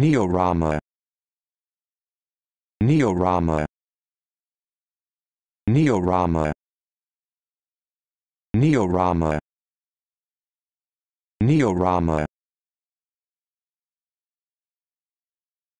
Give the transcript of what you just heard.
Neorama Neorama Neorama Neorama Neorama